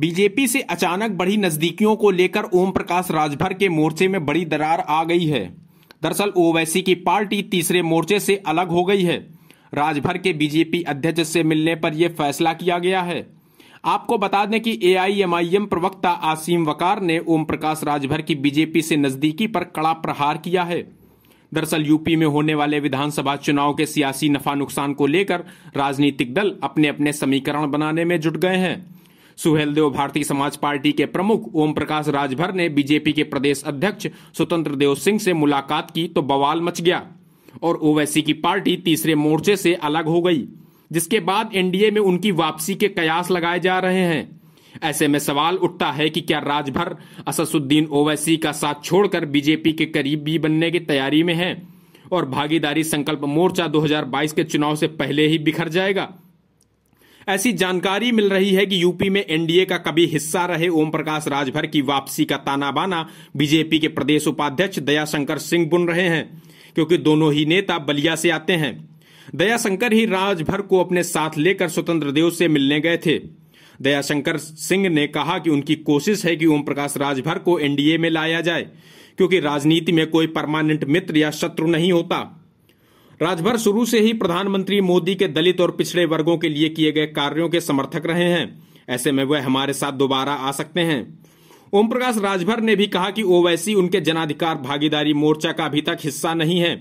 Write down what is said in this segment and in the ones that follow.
BJP से अचानक बढ़ी नजदीकियों को लेकर ओम प्रकाश राजभर के मोर्चे में बड़ी दरार आ गई है दरअसल ओवैसी की पार्टी तीसरे मोर्चे से अलग हो गई है राजभर के बीजेपी अध्यक्ष से मिलने पर यह फैसला किया गया है आपको बता दें कि एआईएमआईएम प्रवक्ता आसिम वकार ने ओम प्रकाश राजभर की बीजेपी से नजदीकी पर कड़ा प्रहार किया है दरअसल यूपी में होने वाले विधानसभा चुनाव के सियासी नफा नुकसान को लेकर राजनीतिक दल अपने अपने समीकरण बनाने में जुट गए हैं सुहेलदेव भारतीय समाज पार्टी के प्रमुख ओम प्रकाश राजभर ने बीजेपी के प्रदेश अध्यक्ष स्वतंत्र देव सिंह से मुलाकात की तो बवाल मच गया और ओवैसी की पार्टी तीसरे मोर्चे से अलग हो गई जिसके बाद एनडीए में उनकी वापसी के कयास लगाए जा रहे हैं ऐसे में सवाल उठता है कि क्या राजभर असदुद्दीन ओवैसी का साथ छोड़कर बीजेपी के करीब भी बनने की तैयारी में हैं और भागीदारी संकल्प मोर्चा 2022 के चुनाव से पहले ही बिखर जाएगा ऐसी जानकारी मिल रही है कि यूपी में एनडीए का कभी हिस्सा रहे ओम प्रकाश राजभर की वापसी का ताना बाना बीजेपी के प्रदेश उपाध्यक्ष दयाशंकर सिंह बुन रहे हैं क्योंकि दोनों ही नेता बलिया से आते हैं दयाशंकर ही राजभर को अपने साथ लेकर स्वतंत्र देव से मिलने गए थे दयाशंकर सिंह ने कहा कि उनकी कोशिश है कि ओम प्रकाश राजभर को एनडीए में लाया जाए क्योंकि राजनीति में कोई परमानेंट मित्र या शत्रु नहीं होता राजभर शुरू से ही प्रधानमंत्री मोदी के दलित और पिछड़े वर्गों के लिए किए गए कार्यों के समर्थक रहे हैं ऐसे में वह हमारे साथ दोबारा आ सकते हैं ओम प्रकाश राजभर ने भी कहा कि ओवैसी उनके जनाधिकार भागीदारी मोर्चा का अभी तक हिस्सा नहीं है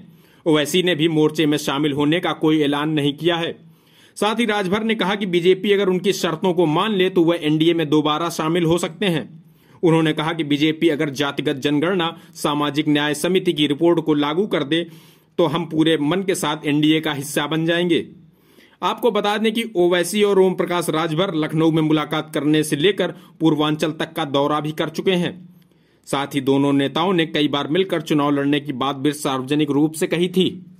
ओवैसी ने भी मोर्चे में शामिल होने का कोई ऐलान नहीं किया है साथ ही राजभर ने कहा कि बीजेपी अगर उनकी शर्तों को मान ले तो वह एनडीए में दोबारा शामिल हो सकते हैं उन्होंने कहा कि बीजेपी अगर जातिगत जनगणना सामाजिक न्याय समिति की रिपोर्ट को लागू कर दे तो हम पूरे मन के साथ एनडीए का हिस्सा बन जाएंगे आपको बता दें कि ओवैसी और ओम प्रकाश राजभर लखनऊ में मुलाकात करने से लेकर पूर्वांचल तक का दौरा भी कर चुके हैं साथ ही दोनों नेताओं ने कई बार मिलकर चुनाव लड़ने की बात भी सार्वजनिक रूप से कही थी